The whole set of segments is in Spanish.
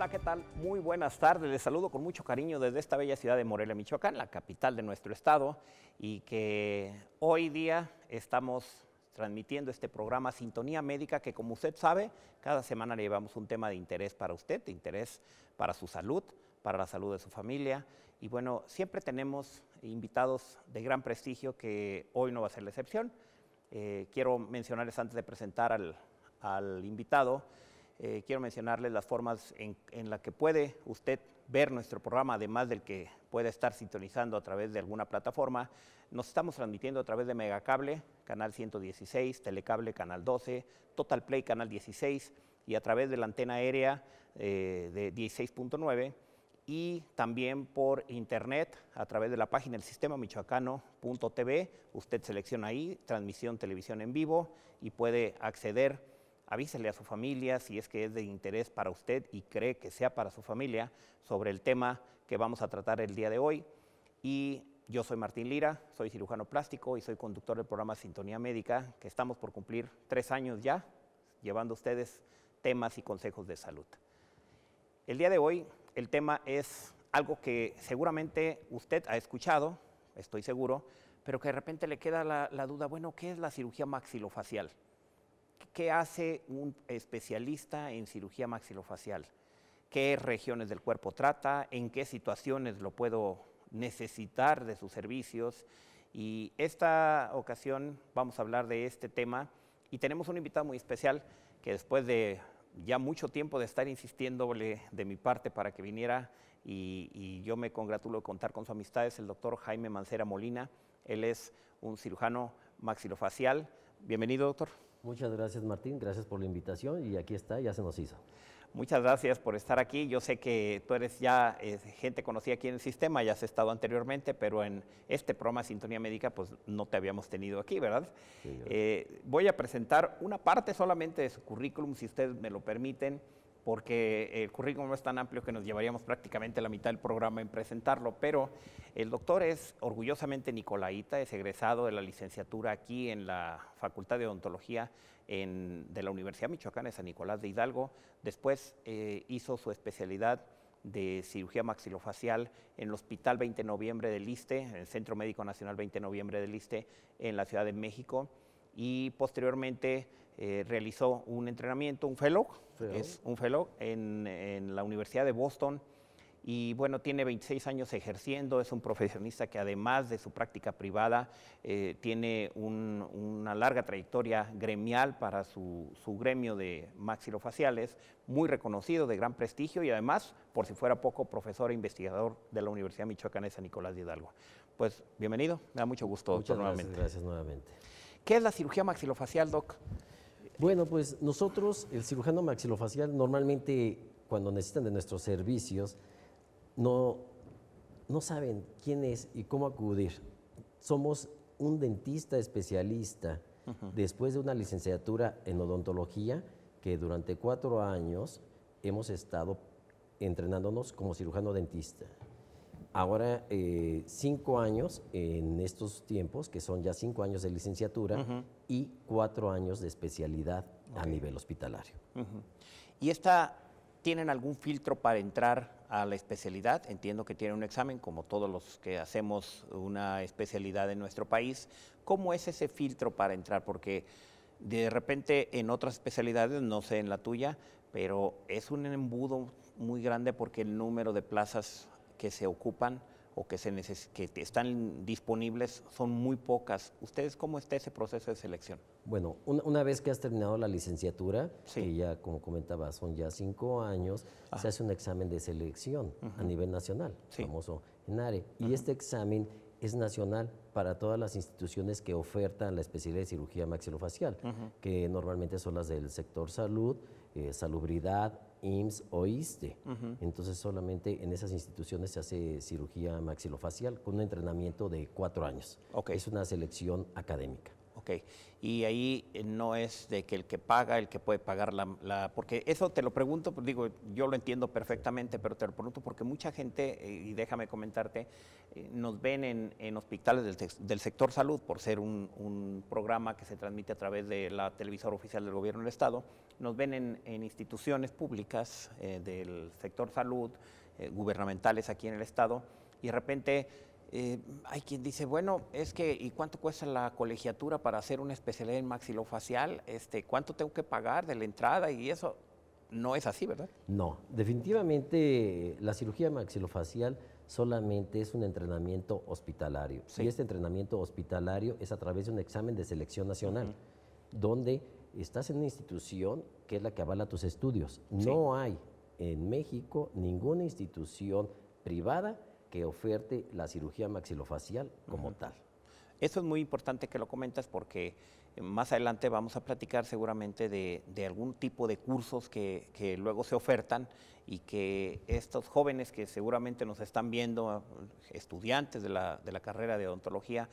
Hola, ¿qué tal? Muy buenas tardes. Les saludo con mucho cariño desde esta bella ciudad de Morelia, Michoacán, la capital de nuestro estado, y que hoy día estamos transmitiendo este programa Sintonía Médica, que como usted sabe, cada semana le llevamos un tema de interés para usted, de interés para su salud, para la salud de su familia. Y bueno, siempre tenemos invitados de gran prestigio que hoy no va a ser la excepción. Eh, quiero mencionarles antes de presentar al, al invitado eh, quiero mencionarles las formas en, las que puede usted ver nuestro programa, además del que puede estar sintonizando a través de alguna plataforma. Nos estamos transmitiendo a través de Megacable, Canal 116, Telecable, Canal 12, Total Play, Canal 16, y a través de la antena aérea eh, de 16.9 y también por internet a través de la página del sistema michoacano.tv. Usted selecciona ahí transmisión televisión en vivo y puede acceder avísele a su familia si es que es de interés para usted y cree que sea para su familia sobre el tema que vamos a tratar el día de hoy. Y yo soy Martín Lira, soy cirujano plástico y soy conductor del programa Sintonía Médica, que estamos por cumplir tres años ya llevando a ustedes temas y consejos de salud. El día de hoy el tema es algo que seguramente usted ha escuchado, estoy seguro, pero que de repente le queda la, la duda, bueno, ¿qué es la cirugía maxilofacial? ¿Qué hace un especialista en cirugía maxilofacial? ¿Qué regiones del cuerpo trata? ¿En qué situaciones lo puedo necesitar de sus servicios? Y esta ocasión vamos a hablar de este tema y tenemos un invitado muy especial que después de ya mucho tiempo de estar insistiéndole de mi parte para que viniera y, yo me congratulo de contar con su amistad, es el doctor Jaime Mancera Molina. Él es un cirujano maxilofacial. Bienvenido, doctor. Muchas gracias Martín, gracias por la invitación y aquí está, ya se nos hizo. Muchas gracias por estar aquí. Yo sé que tú eres ya eh, gente conocida aquí en el sistema, ya has estado anteriormente, pero en este programa Sintonía Médica pues no te habíamos tenido aquí, ¿verdad? Eh, voy a presentar una parte solamente de su currículum, si ustedes me lo permiten porque eh, el currículum es tan amplio que nos llevaríamos prácticamente la mitad del programa en presentarlo, pero el doctor es orgullosamente nicolaita, es egresado de la licenciatura aquí en la Facultad de Odontología de la Universidad Michoacán de San Nicolás de Hidalgo, después eh, hizo su especialidad de cirugía maxilofacial en el Hospital 20 de Noviembre del ISTE, en el Centro Médico Nacional 20 de Noviembre del ISTE en la Ciudad de México, y posteriormente eh, realizó un entrenamiento, un fellow, es un fellow en, la Universidad de Boston y bueno, tiene 26 años ejerciendo, es un profesionista que además de su práctica privada eh, tiene una larga trayectoria gremial para su, gremio de maxilofaciales, muy reconocido, de gran prestigio y además, por si fuera poco, profesor e investigador de la Universidad Michoacana de Nicolás de Hidalgo. Pues bienvenido, me da mucho gusto. Muchas nuevamente. gracias nuevamente. ¿Qué es la cirugía maxilofacial, Doc? Bueno, pues nosotros, el cirujano maxilofacial, normalmente cuando necesitan de nuestros servicios, no, saben quién es y cómo acudir. Somos un dentista especialista después de una licenciatura en odontología que durante cuatro años hemos estado entrenándonos como cirujano dentista ahora eh, cinco años en estos tiempos, que son ya cinco años de licenciatura y cuatro años de especialidad a nivel hospitalario. ¿Y esta, tienen algún filtro para entrar a la especialidad? Entiendo que tienen un examen, como todos los que hacemos una especialidad en nuestro país. ¿Cómo es ese filtro para entrar? Porque de repente en otras especialidades, no sé en la tuya, pero es un embudo muy grande porque el número de plazas que se ocupan o que, se que están disponibles son muy pocas. ¿Ustedes cómo está ese proceso de selección? Bueno, una, vez que has terminado la licenciatura, sí. que ya como comentaba son ya cinco años, ah. se hace un examen de selección a nivel nacional, famoso ENARE. Y este examen es nacional para todas las instituciones que ofertan la especialidad de cirugía maxilofacial, que normalmente son las del sector salud, eh, salubridad, IMSS o ISTE. Entonces solamente en esas instituciones se hace cirugía maxilofacial con un entrenamiento de cuatro años. Es una selección académica. Y ahí eh, no es de que el que paga, el que puede pagar la, Porque eso te lo pregunto, pues, digo, yo lo entiendo perfectamente, pero te lo pregunto porque mucha gente, eh, y déjame comentarte, eh, nos ven en, hospitales del, sector salud, por ser un, programa que se transmite a través de la televisora oficial del gobierno del Estado, nos ven en, instituciones públicas del sector salud, gubernamentales aquí en el Estado, y de repente eh, hay quien dice, bueno, es que, ¿y cuánto cuesta la colegiatura para hacer una especialidad en maxilofacial? Este, ¿Cuánto tengo que pagar de la entrada y eso? No es así, ¿verdad? No, definitivamente la cirugía maxilofacial solamente es un entrenamiento hospitalario. Y este entrenamiento hospitalario es a través de un examen de selección nacional, donde estás en una institución que es la que avala tus estudios. No hay en México ninguna institución privada que oferte la cirugía maxilofacial como tal. Eso es muy importante que lo comentas porque eh, más adelante vamos a platicar seguramente de, algún tipo de cursos que, luego se ofertan y que estos jóvenes que seguramente nos están viendo, estudiantes de la, de la carrera de odontología,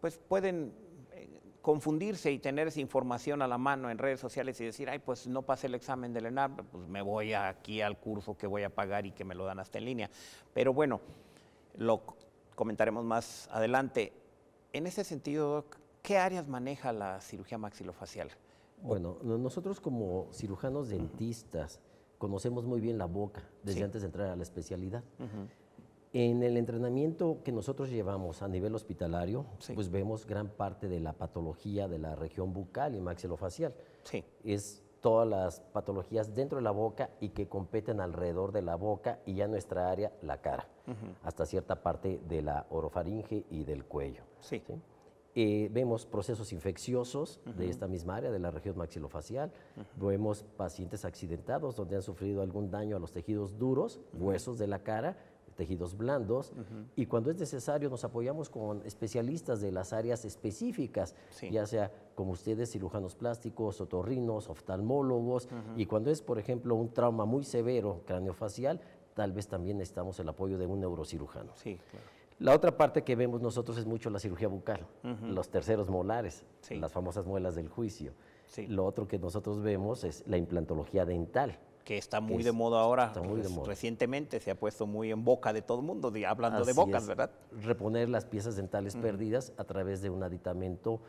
pues pueden eh, confundirse y tener esa información a la mano en redes sociales y decir, ay, pues no pasé el examen del ENAR, pues me voy aquí al curso que voy a pagar y que me lo dan hasta en línea. Pero bueno, lo comentaremos más adelante. En ese sentido, ¿qué áreas maneja la cirugía maxilofacial? Bueno, nosotros como cirujanos dentistas conocemos muy bien la boca desde antes de entrar a la especialidad. En el entrenamiento que nosotros llevamos a nivel hospitalario, pues vemos gran parte de la patología de la región bucal y maxilofacial. Sí. Es todas las patologías dentro de la boca y que competen alrededor de la boca y ya nuestra área, la cara, hasta cierta parte de la orofaringe y del cuello. Eh, vemos procesos infecciosos de esta misma área, de la región maxilofacial. Vemos pacientes accidentados donde han sufrido algún daño a los tejidos duros, huesos de la cara tejidos blandos, y cuando es necesario nos apoyamos con especialistas de las áreas específicas, ya sea como ustedes, cirujanos plásticos, otorrinos, oftalmólogos, y cuando es, por ejemplo, un trauma muy severo craneofacial, tal vez también necesitamos el apoyo de un neurocirujano. Sí, La otra parte que vemos nosotros es mucho la cirugía bucal, los terceros molares, las famosas muelas del juicio. Lo otro que nosotros vemos es la implantología dental que está muy de moda ahora. Pues, recientemente se ha puesto muy en boca de todo el mundo, de, hablando de bocas, ¿verdad? Reponer las piezas dentales perdidas a través de un aditamento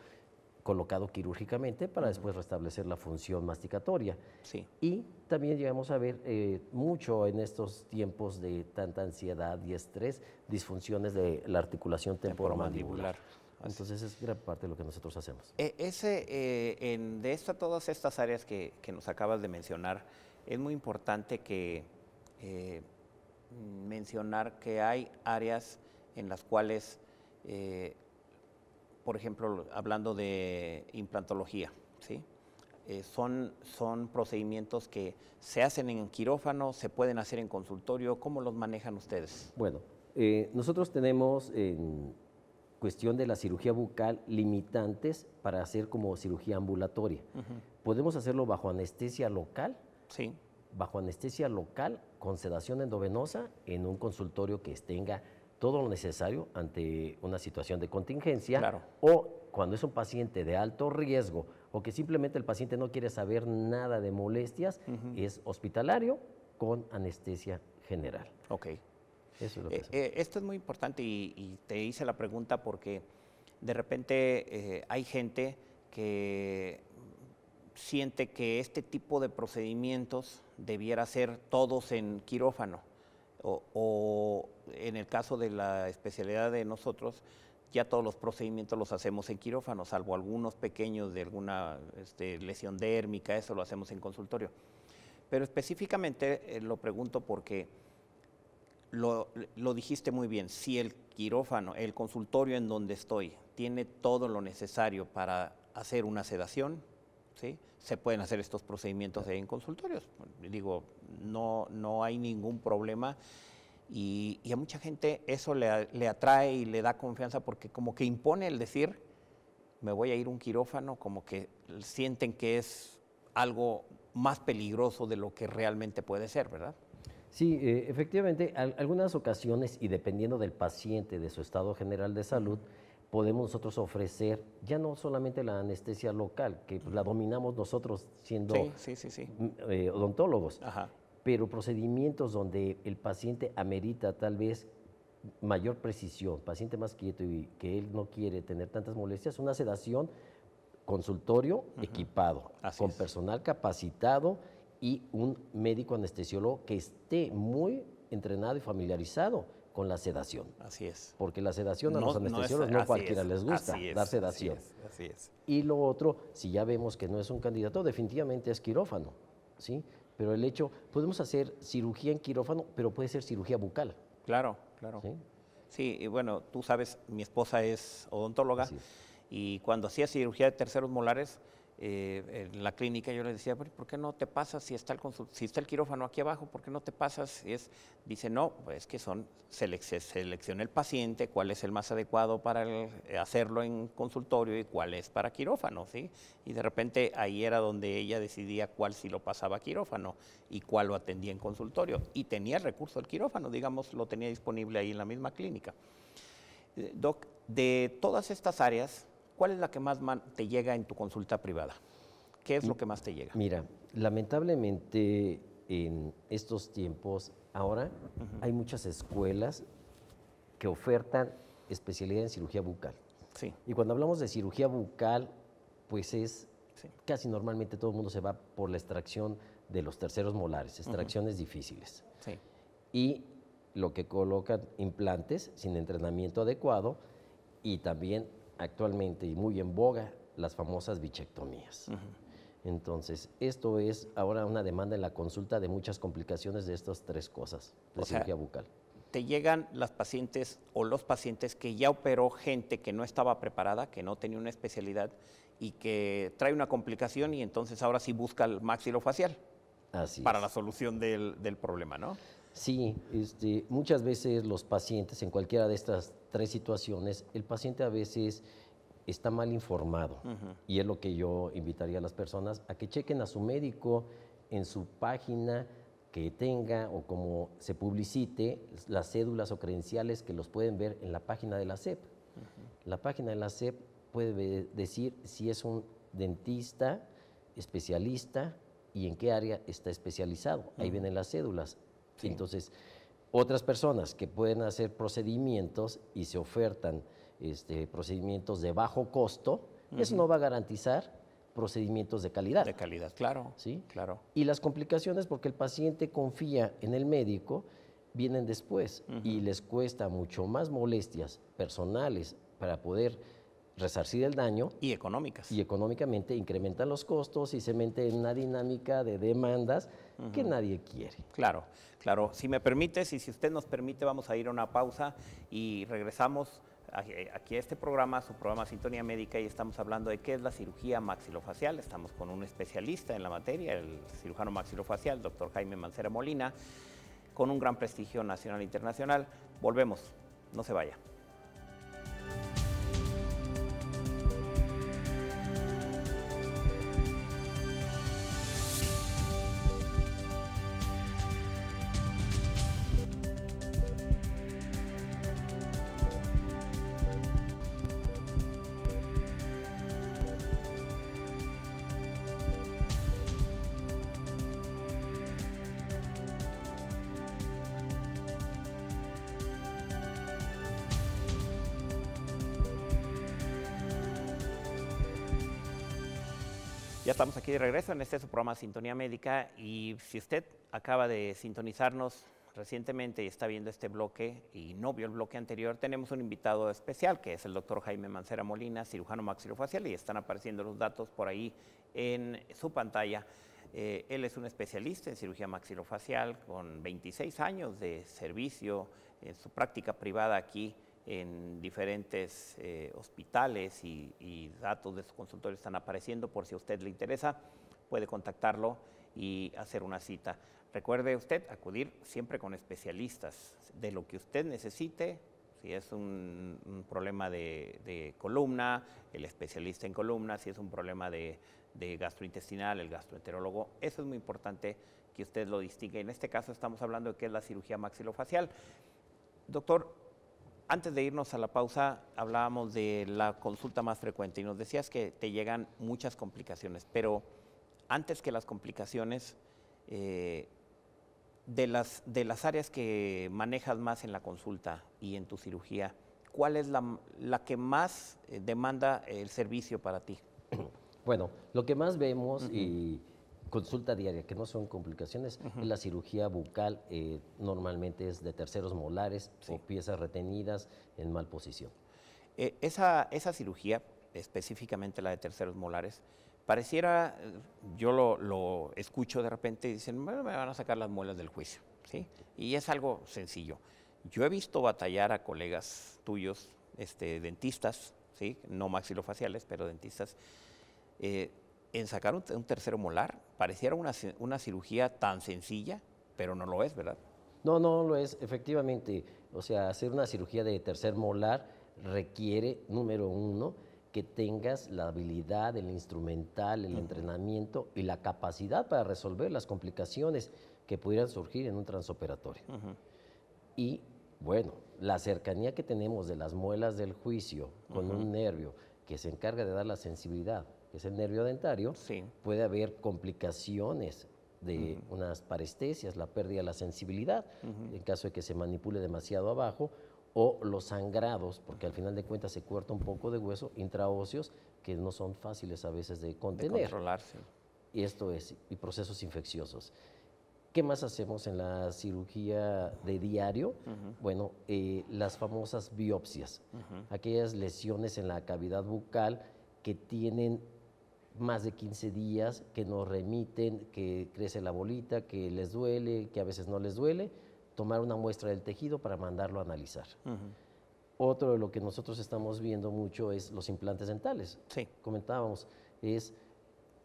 colocado quirúrgicamente para después restablecer la función masticatoria. Sí. Y también llegamos a ver eh, mucho en estos tiempos de tanta ansiedad y estrés, disfunciones de la articulación temporomandibular. Entonces es gran parte de lo que nosotros hacemos. E, ese, eh, en, de esta, todas estas áreas que, que nos acabas de mencionar, es muy importante que eh, mencionar que hay áreas en las cuales, eh, por ejemplo, hablando de implantología, ¿sí? Eh, son, procedimientos que se hacen en quirófano, se pueden hacer en consultorio. ¿Cómo los manejan ustedes? Bueno, nosotros tenemos en cuestión de la cirugía bucal limitantes para hacer como cirugía ambulatoria. Podemos hacerlo bajo anestesia local sí. bajo anestesia local con sedación endovenosa en un consultorio que tenga todo lo necesario ante una situación de contingencia claro. o cuando es un paciente de alto riesgo o que simplemente el paciente no quiere saber nada de molestias, es hospitalario con anestesia general. Ok. Eso es lo que eh, eh, esto es muy importante y, te hice la pregunta porque de repente eh, hay gente que siente que este tipo de procedimientos debiera ser todos en quirófano o, en el caso de la especialidad de nosotros, ya todos los procedimientos los hacemos en quirófano, salvo algunos pequeños de alguna este, lesión dérmica, eso lo hacemos en consultorio. Pero específicamente eh, lo pregunto porque lo, lo dijiste muy bien, si el quirófano, el consultorio en donde estoy, tiene todo lo necesario para hacer una sedación, se pueden hacer estos procedimientos en consultorios. Digo, no, no hay ningún problema. Y, a mucha gente eso le, atrae y le da confianza porque como que impone el decir, me voy a ir a un quirófano, como que sienten que es algo más peligroso de lo que realmente puede ser, ¿verdad? Sí, eh, efectivamente, algunas ocasiones y dependiendo del paciente, de su estado general de salud, podemos nosotros ofrecer ya no solamente la anestesia local, que pues, la dominamos nosotros siendo mm, eh, odontólogos, pero procedimientos donde el paciente amerita tal vez mayor precisión, paciente más quieto y que él no quiere tener tantas molestias, una sedación, consultorio equipado, con personal capacitado y un médico anestesiólogo que esté muy entrenado y familiarizado con la sedación. Así es. Porque la sedación a los anestesiólogos no, cualquiera les gusta dar sedación. Así, es, Y lo otro, si ya vemos que no es un candidato, definitivamente es quirófano, ¿sí? Pero el hecho, podemos hacer cirugía en quirófano, pero puede ser cirugía bucal. Claro, claro. Sí, sí y bueno, tú sabes, mi esposa es odontóloga y cuando hacía cirugía de terceros molares, eh, en la clínica yo le decía, ¿por qué no te pasas si está el, si está el quirófano aquí abajo? ¿Por qué no te pasas? es, dice, no, pues que son, selec se selecciona el paciente, cuál es el más adecuado para eh, hacerlo en consultorio y cuál es para quirófano, ¿sí? Y de repente ahí era donde ella decidía cuál si lo pasaba a quirófano y cuál lo atendía en consultorio. Y tenía el recurso del quirófano, digamos, lo tenía disponible ahí en la misma clínica. Eh, doc, de todas estas áreas, ¿Cuál es la que más te llega en tu consulta privada? ¿Qué es lo que más te llega? Mira, lamentablemente en estos tiempos, ahora hay muchas escuelas que ofertan especialidad en cirugía bucal. Y cuando hablamos de cirugía bucal, pues es casi normalmente todo el mundo se va por la extracción de los terceros molares, extracciones difíciles. Sí. Y lo que colocan implantes sin entrenamiento adecuado y también actualmente y muy en boga las famosas bichectomías. Entonces, esto es ahora una demanda en la consulta de muchas complicaciones de estas tres cosas de cirugía bucal. Te llegan las pacientes o los pacientes que ya operó gente que no estaba preparada, que no tenía una especialidad y que trae una complicación y entonces ahora sí busca el maxilofacial facial para la solución del, problema, ¿no? Sí, este, muchas veces los pacientes en cualquiera de estas tres situaciones. El paciente a veces está mal informado y es lo que yo invitaría a las personas a que chequen a su médico en su página que tenga o como se publicite las cédulas o credenciales que los pueden ver en la página de la SEP. La página de la SEP puede decir si es un dentista, especialista y en qué área está especializado. Ahí vienen las cédulas. Entonces, otras personas que pueden hacer procedimientos y se ofertan este, procedimientos de bajo costo, eso no va a garantizar procedimientos de calidad. De calidad, claro. ¿Sí? Claro. Y las complicaciones porque el paciente confía en el médico vienen después y les cuesta mucho más molestias personales para poder resarcir el daño. Y económicas. Y económicamente incrementan los costos y se mete en una dinámica de demandas que nadie quiere. Claro, claro. Si me permite, si usted nos permite, vamos a ir a una pausa y regresamos aquí a este programa, su programa Sintonía Médica, y estamos hablando de qué es la cirugía maxilofacial. Estamos con un especialista en la materia, el cirujano maxilofacial, doctor Jaime Mancera Molina, con un gran prestigio nacional e internacional. Volvemos, no se vaya. de regreso en este su programa Sintonía Médica y si usted acaba de sintonizarnos recientemente y está viendo este bloque y no vio el bloque anterior, tenemos un invitado especial que es el doctor Jaime Mancera Molina, cirujano maxilofacial y están apareciendo los datos por ahí en su pantalla. Eh, él es un especialista en cirugía maxilofacial con 26 años de servicio en su práctica privada aquí en diferentes eh, hospitales y, datos de sus consultores están apareciendo por si a usted le interesa, puede contactarlo y hacer una cita. Recuerde usted acudir siempre con especialistas de lo que usted necesite, si es un, problema de, columna, el especialista en columna, si es un problema de, gastrointestinal, el gastroenterólogo, eso es muy importante que usted lo distingue. En este caso estamos hablando de qué es la cirugía maxilofacial. Doctor, antes de irnos a la pausa, hablábamos de la consulta más frecuente y nos decías que te llegan muchas complicaciones, pero antes que las complicaciones, eh, de, las, de las áreas que manejas más en la consulta y en tu cirugía, ¿cuál es la, la que más eh, demanda el servicio para ti? Bueno, lo que más vemos y consulta diaria, que no son complicaciones, la cirugía bucal eh, normalmente es de terceros molares piezas retenidas en mal posición. Eh, esa, esa, cirugía, específicamente la de terceros molares, pareciera, eh, yo lo, escucho de repente y dicen, bueno, me van a sacar las muelas del juicio, ¿sí? Y es algo sencillo. Yo he visto batallar a colegas tuyos, este, dentistas, ¿sí? No maxilofaciales, pero dentistas, eh, en sacar un, tercer molar pareciera una, cirugía tan sencilla, pero no lo es, ¿verdad? No, no lo es, efectivamente. O sea, hacer una cirugía de tercer molar requiere, número uno, que tengas la habilidad, el instrumental, el entrenamiento y la capacidad para resolver las complicaciones que pudieran surgir en un transoperatorio. Y bueno, la cercanía que tenemos de las muelas del juicio con un nervio que se encarga de dar la sensibilidad que es el nervio dentario, puede haber complicaciones de unas parestesias, la pérdida de la sensibilidad, en caso de que se manipule demasiado abajo, o los sangrados, porque al final de cuentas se corta un poco de hueso intraóseos que no son fáciles a veces de contener. De controlarse. Y esto es, y procesos infecciosos. ¿Qué más hacemos en la cirugía de diario? Bueno, eh, las famosas biopsias, aquellas lesiones en la cavidad bucal que tienen más de 15 días que nos remiten, que crece la bolita, que les duele, que a veces no les duele, tomar una muestra del tejido para mandarlo a analizar. Otro de lo que nosotros estamos viendo mucho es los implantes dentales. Sí. Comentábamos, es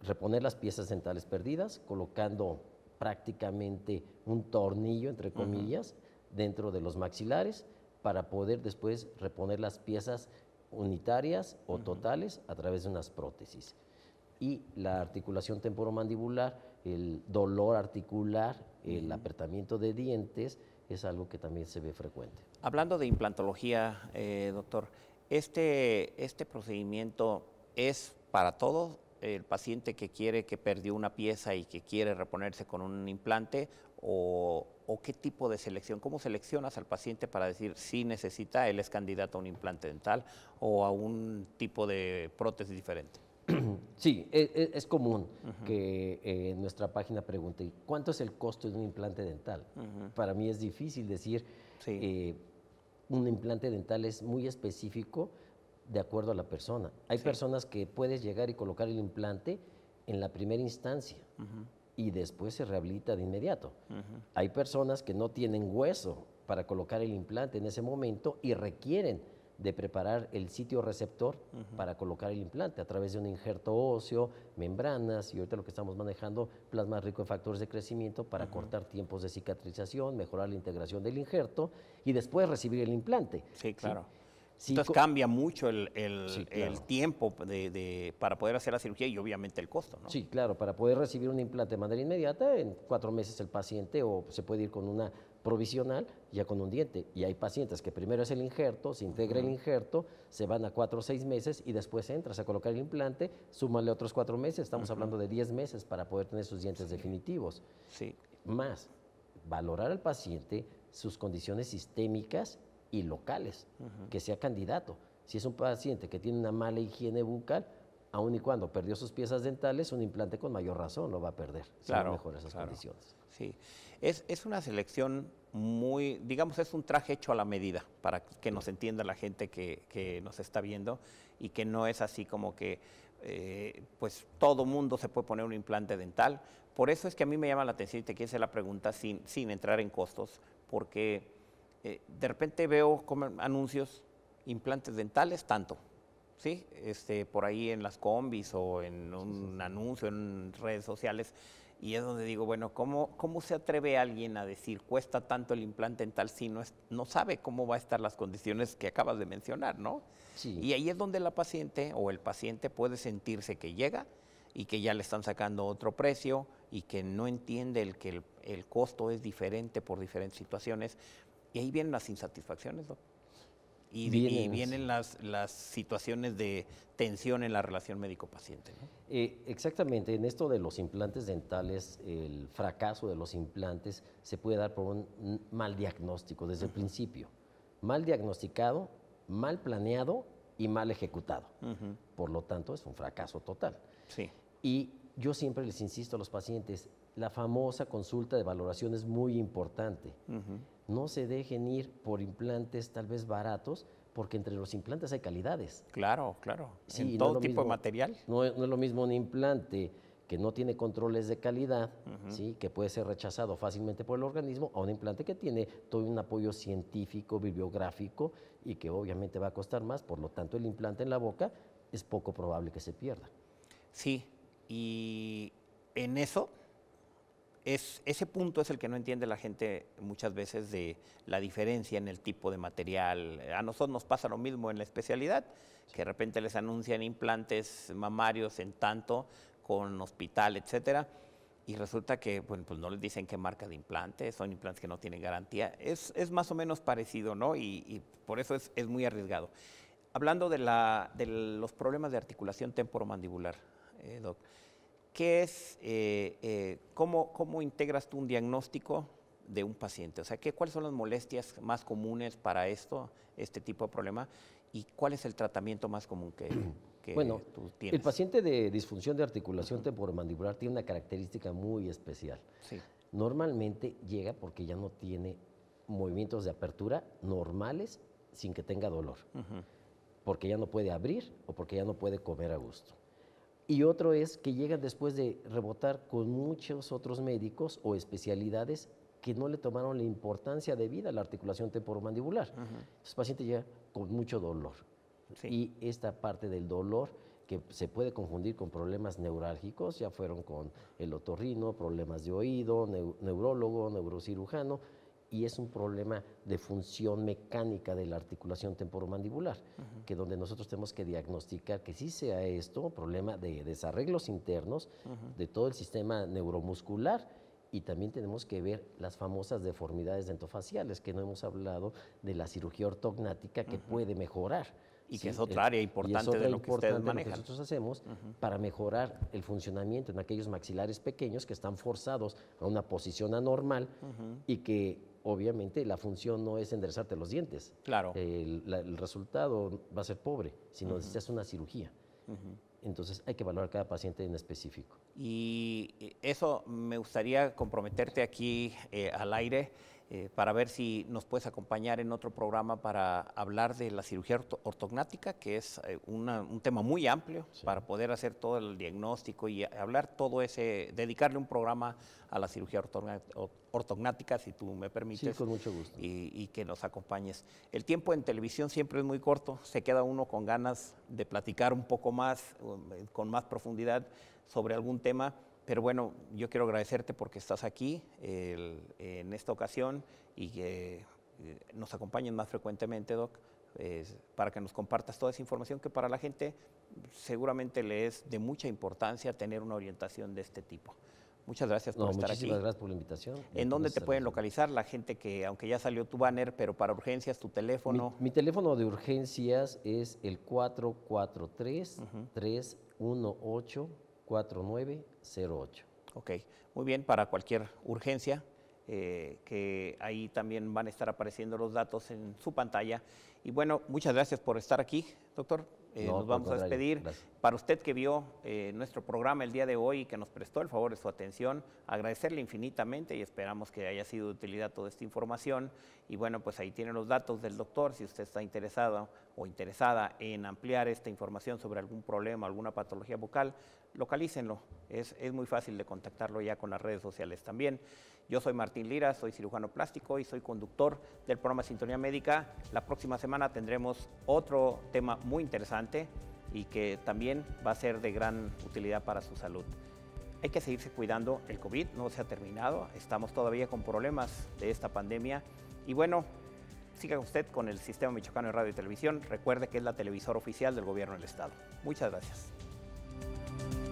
reponer las piezas dentales perdidas, colocando prácticamente un tornillo, entre comillas, dentro de los maxilares para poder después reponer las piezas unitarias o totales a través de unas prótesis y la articulación temporomandibular, el dolor articular, el apretamiento de dientes, es algo que también se ve frecuente. Hablando de implantología, eh, doctor, ¿este, este, procedimiento es para todos el paciente que quiere que perdió una pieza y que quiere reponerse con un implante o, o, qué tipo de selección, cómo seleccionas al paciente para decir si necesita, él es candidato a un implante dental o a un tipo de prótesis diferente. Sí, e, e, es, común que eh, en nuestra página pregunte, ¿cuánto es el costo de un implante dental? Para mí es difícil decir, eh, un implante dental es muy específico de acuerdo a la persona. Hay personas que puedes llegar y colocar el implante en la primera instancia y después se rehabilita de inmediato. Hay personas que no tienen hueso para colocar el implante en ese momento y requieren de preparar el sitio receptor para colocar el implante a través de un injerto óseo, membranas y ahorita lo que estamos manejando, plasma rico en factores de crecimiento para cortar tiempos de cicatrización, mejorar la integración del injerto y después recibir el implante. Sí, claro. Entonces cambia mucho el, tiempo de, para poder hacer la cirugía y obviamente el costo, ¿no? Sí, claro, para poder recibir un implante de manera inmediata, en cuatro meses el paciente o se puede ir con una provisional ya con un diente. Y hay pacientes que primero es el injerto, se integra el injerto, se van a cuatro o seis meses y después entras a colocar el implante, súmale otros cuatro meses, estamos hablando de diez meses para poder tener sus dientes definitivos. Sí. Más, valorar al paciente sus condiciones sistémicas y locales, que sea candidato. Si es un paciente que tiene una mala higiene bucal, aun y cuando perdió sus piezas dentales, un implante con mayor razón lo va a perder, claro, esas condiciones. Sí, es, una selección muy, digamos, es un traje hecho a la medida, para que nos entienda la gente que, nos está viendo y que no es así como que, eh, pues, todo mundo se puede poner un implante dental. Por eso es que a mí me llama la atención y te quiero hacer la pregunta sin, sin entrar en costos, porque eh, de repente veo anuncios, implantes dentales, tanto, sí, este, por ahí en las combis o en un anuncio, en redes sociales. Y es donde digo, bueno, ¿cómo, ¿cómo se atreve alguien a decir cuesta tanto el implante en tal si no, es, no sabe cómo va a estar las condiciones que acabas de mencionar, ¿no? Y ahí es donde la paciente o el paciente puede sentirse que llega y que ya le están sacando otro precio y que no entiende el que el, costo es diferente por diferentes situaciones. Y ahí vienen las insatisfacciones, doctor y, vienen, las, las, situaciones de tensión en la relación médico-paciente. Eh, exactamente, en esto de los implantes dentales, el fracaso de los implantes se puede dar por un mal diagnóstico desde el principio. Mal diagnosticado, mal planeado y mal ejecutado. Por lo tanto, es un fracaso total. Sí. Y yo siempre les insisto a los pacientes, la famosa consulta de valoración es muy importante no se dejen ir por implantes tal vez baratos, porque entre los implantes hay calidades. Claro, claro. Sí, todo tipo de material. No, es lo mismo un implante que no tiene controles de calidad, ¿sí? que puede ser rechazado fácilmente por el organismo, a un implante que tiene todo un apoyo científico, bibliográfico, y que obviamente va a costar más, por lo tanto el implante en la boca es poco probable que se pierda. Sí, y en eso ese punto es el que no entiende la gente muchas veces de la diferencia en el tipo de material. A nosotros nos pasa lo mismo en la especialidad, que de repente les anuncian implantes mamarios en tanto con hospital, etcétera, y resulta que pues no les dicen qué marca de implante, son implantes que no tienen garantía. Es, más o menos parecido, ¿no? Y, por eso es, muy arriesgado. Hablando de, la, de los problemas de articulación temporomandibular, eh, Doc. ¿qué es, eh, eh, cómo, integras tú un diagnóstico de un paciente? O sea, ¿qué, ¿cuáles son las molestias más comunes para esto, este tipo de problema? ¿Y cuál es el tratamiento más común que, tú tienes? El paciente de disfunción de articulación temporomandibular tiene una característica muy especial. Normalmente llega porque ya no tiene movimientos de apertura normales sin que tenga dolor. Porque ya no puede abrir o porque ya no puede comer a gusto y otro es que llegan después de rebotar con muchos otros médicos o especialidades que no le tomaron la importancia debida a la articulación temporomandibular. el paciente llega con mucho dolor. Y esta parte del dolor que se puede confundir con problemas neurálgicos, ya fueron con el otorrino, problemas de oído, neurólogo, neurocirujano, y es un problema de función mecánica de la articulación temporomandibular, que donde nosotros tenemos que diagnosticar que sí sea esto, problema de desarreglos internos de todo el sistema neuromuscular y también tenemos que ver las famosas deformidades dentofaciales, que no hemos hablado de la cirugía ortognática que puede mejorar. Y que es eh, otra área importante de lo que ustedes manejan. Lo que nosotros hacemos para mejorar el funcionamiento en aquellos maxilares pequeños que están forzados a una posición anormal y que obviamente la función no es enderezarte los dientes. Claro. El, resultado va a ser pobre, sino no se necesitas una cirugía. Entonces hay que valorar cada paciente en específico. Y eh, eso me gustaría comprometerte aquí eh, al aire. Eh, para ver si nos puedes acompañar en otro programa para hablar de la cirugía ortognática, que es eh, un tema muy amplio para poder hacer todo el diagnóstico y hablar todo ese, dedicarle un programa a la cirugía ortognática, si tú me permites. Sí, con mucho gusto. y que nos acompañes. El tiempo en televisión siempre es muy corto, se queda uno con ganas de platicar un poco más, um, con más profundidad sobre algún tema pero bueno, yo quiero agradecerte porque estás aquí en esta ocasión y que eh, nos acompañes más frecuentemente, Doc, para que nos compartas toda esa información que para la gente seguramente le es de mucha importancia tener una orientación de este tipo. Muchas gracias por estar aquí. Muchísimas gracias por la invitación. ¿En dónde te pueden localizar la gente que, aunque ya salió tu banner, pero para urgencias, tu teléfono? Mi, teléfono de urgencias es el 443 318 4908. Ok, muy bien, para cualquier urgencia eh, que ahí también van a estar apareciendo los datos en su pantalla. Y bueno, muchas gracias por estar aquí, doctor. Eh, nos vamos a despedir. Para usted que vio eh, nuestro programa el día de hoy y que nos prestó el favor de su atención, agradecerle infinitamente y esperamos que haya sido de utilidad toda esta información. Y bueno, pues ahí tienen los datos del doctor si usted está interesado o interesada en ampliar esta información sobre algún problema, alguna patología vocal localícenlo. Es, es muy fácil de contactarlo ya con las redes sociales también. Yo soy Martín Lira, soy cirujano plástico y soy conductor del programa Sintonía Médica. La próxima semana tendremos otro tema muy interesante y que también va a ser de gran utilidad para su salud. Hay que seguirse cuidando, el COVID no se ha terminado, estamos todavía con problemas de esta pandemia y bueno, siga usted con el Sistema Michoacano de Radio y Televisión, recuerde que es la televisora oficial del gobierno del Estado. Muchas gracias.